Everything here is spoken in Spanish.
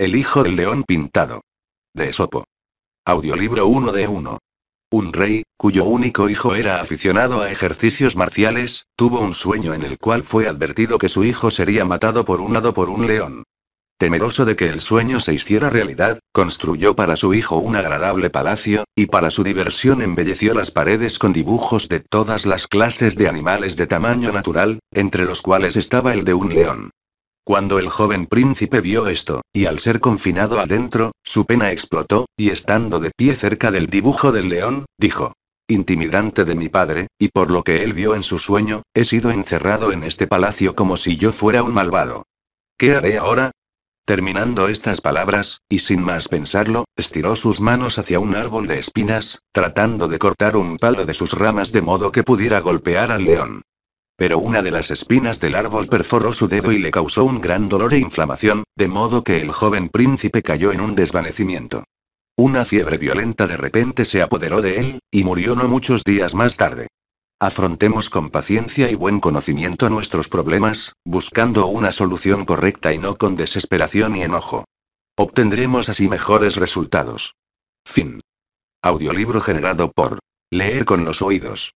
El hijo del león pintado. De Esopo. Audiolibro 1 de 1. Un rey, cuyo único hijo era aficionado a ejercicios marciales, tuvo un sueño en el cual fue advertido que su hijo sería matado por un lado por un león. Temeroso de que el sueño se hiciera realidad, construyó para su hijo un agradable palacio, y para su diversión embelleció las paredes con dibujos de todas las clases de animales de tamaño natural, entre los cuales estaba el de un león. Cuando el joven príncipe vio esto, y al ser confinado adentro, su pena explotó, y estando de pie cerca del dibujo del león, dijo, intimidante de mi padre, y por lo que él vio en su sueño, he sido encerrado en este palacio como si yo fuera un malvado. ¿Qué haré ahora? Terminando estas palabras, y sin más pensarlo, estiró sus manos hacia un árbol de espinas, tratando de cortar un palo de sus ramas de modo que pudiera golpear al león pero una de las espinas del árbol perforó su dedo y le causó un gran dolor e inflamación, de modo que el joven príncipe cayó en un desvanecimiento. Una fiebre violenta de repente se apoderó de él, y murió no muchos días más tarde. Afrontemos con paciencia y buen conocimiento nuestros problemas, buscando una solución correcta y no con desesperación y enojo. Obtendremos así mejores resultados. Fin. Audiolibro generado por Leer con los oídos.